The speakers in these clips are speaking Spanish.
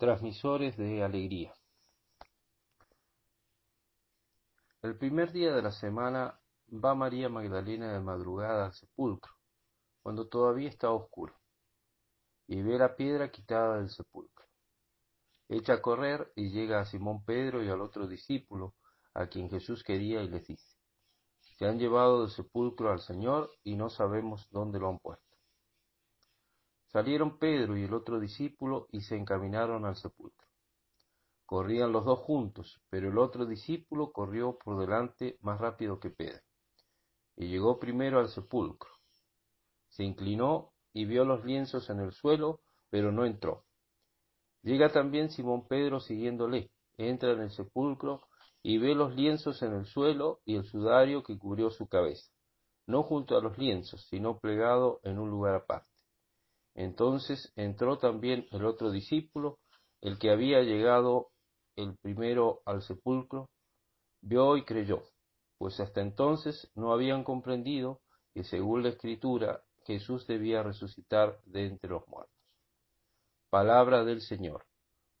Transmisores de alegría. El primer día de la semana va María Magdalena de madrugada al sepulcro, cuando todavía está oscuro, y ve la piedra quitada del sepulcro. Echa a correr y llega a Simón Pedro y al otro discípulo, a quien Jesús quería, y les dice, Se han llevado del sepulcro al Señor y no sabemos dónde lo han puesto. Salieron Pedro y el otro discípulo y se encaminaron al sepulcro. Corrían los dos juntos, pero el otro discípulo corrió por delante más rápido que Pedro, y llegó primero al sepulcro. Se inclinó y vio los lienzos en el suelo, pero no entró. Llega también Simón Pedro siguiéndole, entra en el sepulcro y ve los lienzos en el suelo y el sudario que cubrió su cabeza, no junto a los lienzos, sino plegado en un lugar aparte. Entonces entró también el otro discípulo, el que había llegado el primero al sepulcro, vio y creyó, pues hasta entonces no habían comprendido que según la escritura Jesús debía resucitar de entre los muertos. Palabra del Señor.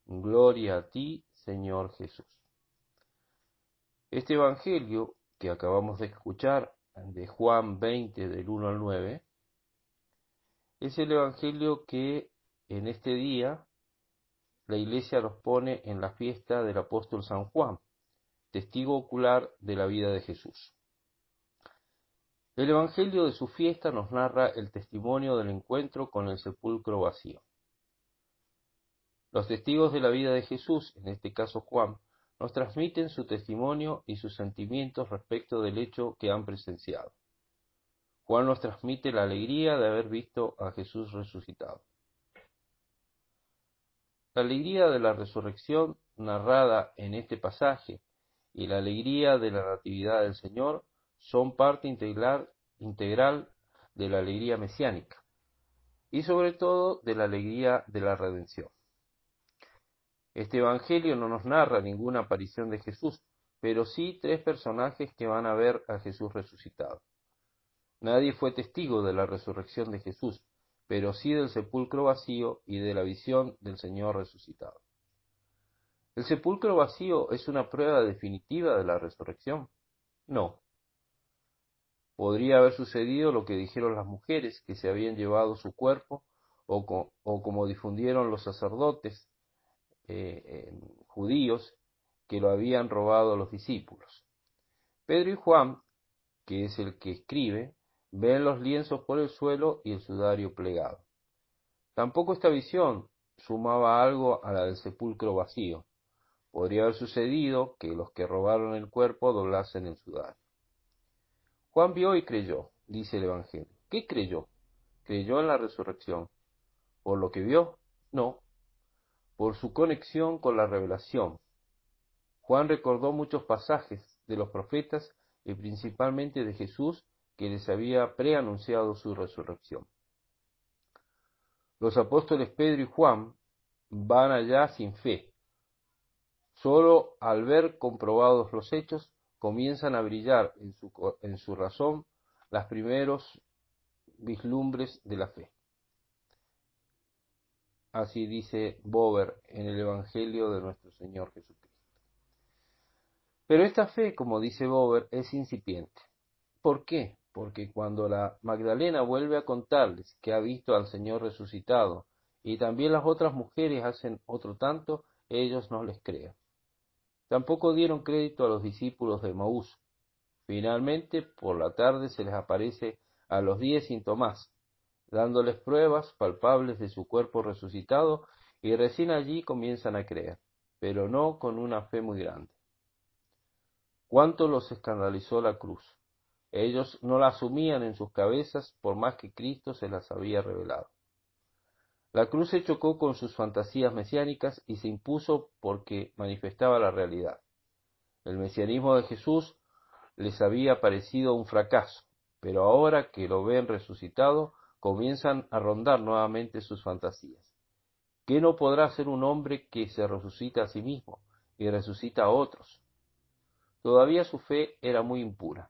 Gloria a ti, Señor Jesús. Este Evangelio que acabamos de escuchar de Juan 20 del 1 al 9 es el Evangelio que en este día la Iglesia nos pone en la fiesta del apóstol San Juan, testigo ocular de la vida de Jesús. El Evangelio de su fiesta nos narra el testimonio del encuentro con el sepulcro vacío. Los testigos de la vida de Jesús, en este caso Juan, nos transmiten su testimonio y sus sentimientos respecto del hecho que han presenciado cual nos transmite la alegría de haber visto a Jesús resucitado. La alegría de la resurrección narrada en este pasaje y la alegría de la natividad del Señor son parte integral, integral de la alegría mesiánica y sobre todo de la alegría de la redención. Este Evangelio no nos narra ninguna aparición de Jesús, pero sí tres personajes que van a ver a Jesús resucitado. Nadie fue testigo de la resurrección de Jesús, pero sí del sepulcro vacío y de la visión del Señor resucitado. ¿El sepulcro vacío es una prueba definitiva de la resurrección? No. Podría haber sucedido lo que dijeron las mujeres que se habían llevado su cuerpo, o, como difundieron los sacerdotes eh, judíos que lo habían robado a los discípulos. Pedro y Juan, que es el que escribe, ven los lienzos por el suelo y el sudario plegado. Tampoco esta visión sumaba algo a la del sepulcro vacío. Podría haber sucedido que los que robaron el cuerpo doblasen el sudario. Juan vio y creyó, dice el Evangelio. ¿Qué creyó? Creyó en la resurrección. ¿Por lo que vio? No. Por su conexión con la revelación. Juan recordó muchos pasajes de los profetas y principalmente de Jesús que les había preanunciado su resurrección. Los apóstoles Pedro y Juan van allá sin fe. Solo al ver comprobados los hechos comienzan a brillar en su, razón las primeros vislumbres de la fe. Así dice Bober en el Evangelio de nuestro Señor Jesucristo. Pero esta fe, como dice Bober, es incipiente. ¿Por qué? porque cuando la Magdalena vuelve a contarles que ha visto al Señor resucitado, y también las otras mujeres hacen otro tanto, ellos no les creen. Tampoco dieron crédito a los discípulos de Maús. Finalmente, por la tarde se les aparece a los diez sin Tomás, dándoles pruebas palpables de su cuerpo resucitado, y recién allí comienzan a creer, pero no con una fe muy grande. ¿Cuánto los escandalizó la cruz? Ellos no la asumían en sus cabezas por más que Cristo se las había revelado. La cruz se chocó con sus fantasías mesiánicas y se impuso porque manifestaba la realidad. El mesianismo de Jesús les había parecido un fracaso, pero ahora que lo ven resucitado, comienzan a rondar nuevamente sus fantasías. ¿Qué no podrá ser un hombre que se resucita a sí mismo y resucita a otros? Todavía su fe era muy impura.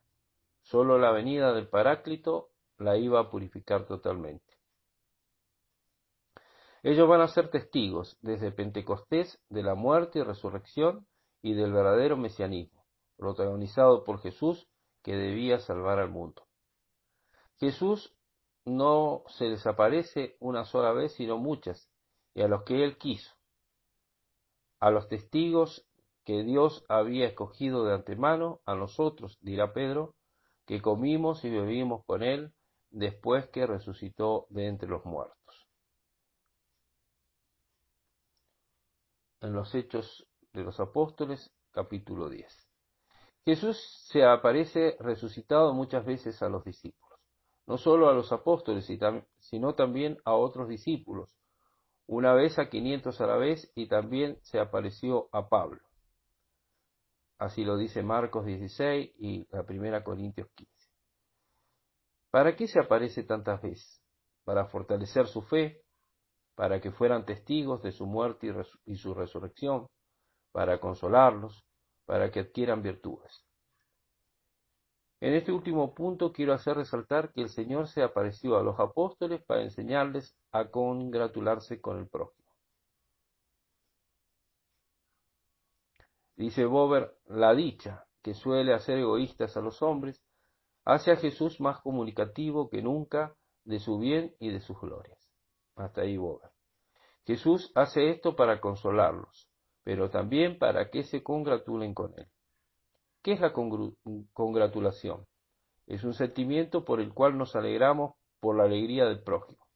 Solo la venida del Paráclito la iba a purificar totalmente. Ellos van a ser testigos desde Pentecostés de la muerte y resurrección y del verdadero mesianismo, protagonizado por Jesús que debía salvar al mundo. Jesús no se desaparece una sola vez, sino muchas, y a los que él quiso, a los testigos que Dios había escogido de antemano, a nosotros, dirá Pedro, que comimos y bebimos con él después que resucitó de entre los muertos. En los Hechos de los Apóstoles, capítulo 10. Jesús se aparece resucitado muchas veces a los discípulos, no solo a los apóstoles, sino también a otros discípulos, una vez a 500 a la vez y también se apareció a Pablo. Así lo dice Marcos 16 y la primera Corintios 15. ¿Para qué se aparece tantas veces? Para fortalecer su fe, para que fueran testigos de su muerte y, y su resurrección, para consolarlos, para que adquieran virtudes. En este último punto quiero hacer resaltar que el Señor se apareció a los apóstoles para enseñarles a congratularse con el prójimo. Dice Bober, la dicha, que suele hacer egoístas a los hombres, hace a Jesús más comunicativo que nunca de su bien y de sus glorias. Hasta ahí Bober. Jesús hace esto para consolarlos, pero también para que se congratulen con Él. ¿Qué es la congratulación? Es un sentimiento por el cual nos alegramos por la alegría del prójimo.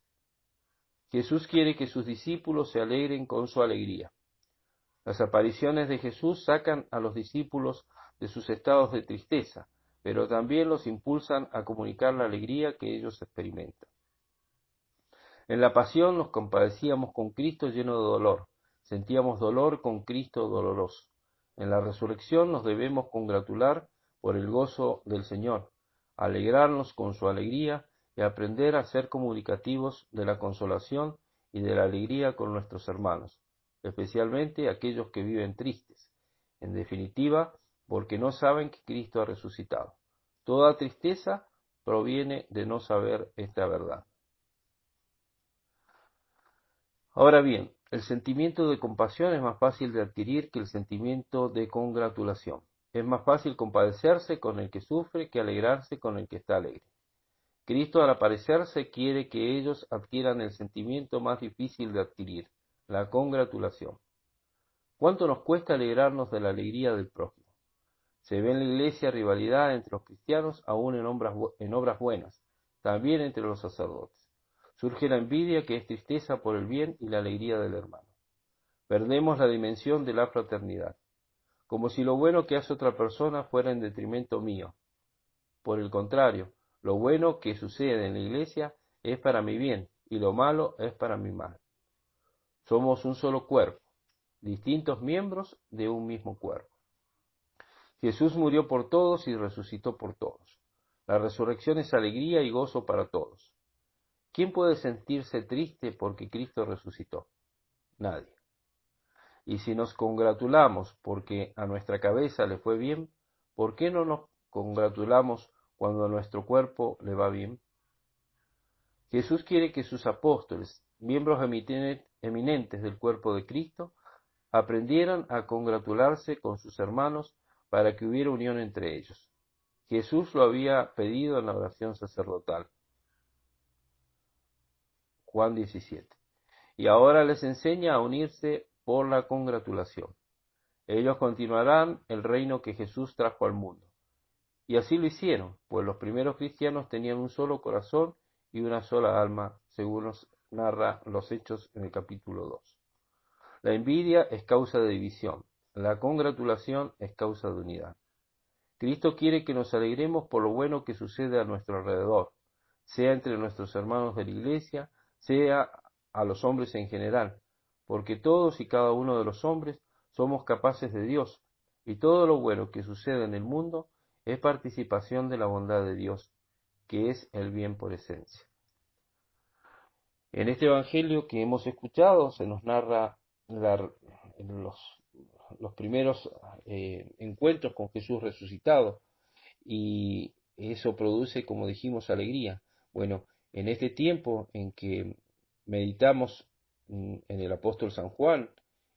Jesús quiere que sus discípulos se alegren con su alegría. Las apariciones de Jesús sacan a los discípulos de sus estados de tristeza, pero también los impulsan a comunicar la alegría que ellos experimentan. En la pasión nos compadecíamos con Cristo lleno de dolor, sentíamos dolor con Cristo doloroso. En la resurrección nos debemos congratular por el gozo del Señor, alegrarnos con su alegría y aprender a ser comunicativos de la consolación y de la alegría con nuestros hermanos especialmente aquellos que viven tristes, en definitiva, porque no saben que Cristo ha resucitado. Toda tristeza proviene de no saber esta verdad. Ahora bien, el sentimiento de compasión es más fácil de adquirir que el sentimiento de congratulación. Es más fácil compadecerse con el que sufre que alegrarse con el que está alegre. Cristo al aparecerse quiere que ellos adquieran el sentimiento más difícil de adquirir, la congratulación. ¿Cuánto nos cuesta alegrarnos de la alegría del prójimo? Se ve en la iglesia rivalidad entre los cristianos, aún en obras, en obras buenas, también entre los sacerdotes. Surge la envidia que es tristeza por el bien y la alegría del hermano. Perdemos la dimensión de la fraternidad, como si lo bueno que hace otra persona fuera en detrimento mío. Por el contrario, lo bueno que sucede en la iglesia es para mi bien y lo malo es para mi mal. Somos un solo cuerpo, distintos miembros de un mismo cuerpo. Jesús murió por todos y resucitó por todos. La resurrección es alegría y gozo para todos. ¿Quién puede sentirse triste porque Cristo resucitó? Nadie. Y si nos congratulamos porque a nuestra cabeza le fue bien, ¿por qué no nos congratulamos cuando a nuestro cuerpo le va bien? Jesús quiere que sus apóstoles miembros eminentes del cuerpo de Cristo, aprendieran a congratularse con sus hermanos para que hubiera unión entre ellos. Jesús lo había pedido en la oración sacerdotal. Juan 17. Y ahora les enseña a unirse por la congratulación. Ellos continuarán el reino que Jesús trajo al mundo. Y así lo hicieron, pues los primeros cristianos tenían un solo corazón y una sola alma según nos narra los Hechos en el capítulo 2. La envidia es causa de división, la congratulación es causa de unidad. Cristo quiere que nos alegremos por lo bueno que sucede a nuestro alrededor, sea entre nuestros hermanos de la Iglesia, sea a los hombres en general, porque todos y cada uno de los hombres somos capaces de Dios, y todo lo bueno que sucede en el mundo es participación de la bondad de Dios, que es el bien por esencia. En este Evangelio que hemos escuchado se nos narra los, primeros eh, encuentros con Jesús resucitado y eso produce, como dijimos, alegría. Bueno, en este tiempo en que meditamos mm, en el apóstol San Juan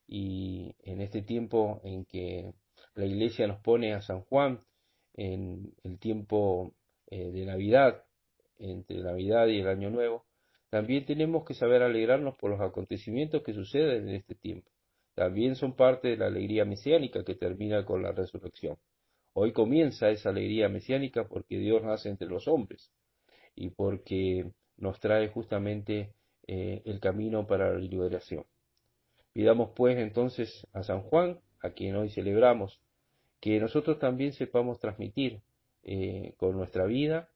y en este tiempo en que la iglesia nos pone a San Juan en el tiempo eh, de Navidad, entre Navidad y el Año Nuevo, también tenemos que saber alegrarnos por los acontecimientos que suceden en este tiempo. También son parte de la alegría mesiánica que termina con la resurrección. Hoy comienza esa alegría mesiánica porque Dios nace entre los hombres y porque nos trae justamente eh, el camino para la liberación. Pidamos pues entonces a San Juan, a quien hoy celebramos, que nosotros también sepamos transmitir eh, con nuestra vida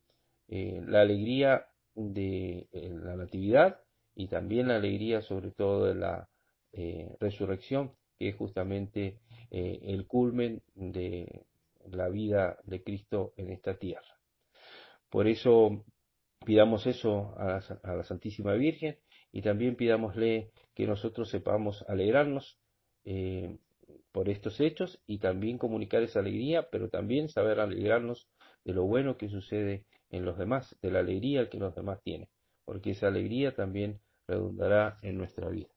eh, la alegría de eh, la natividad y también la alegría sobre todo de la eh, resurrección, que es justamente eh, el culmen de la vida de Cristo en esta tierra. Por eso pidamos eso a la, Santísima Virgen y también pidámosle que nosotros sepamos alegrarnos por estos hechos y también comunicar esa alegría, pero también saber alegrarnos de lo bueno que sucede en los demás, de la alegría que los demás tienen, porque esa alegría también redundará en nuestra vida.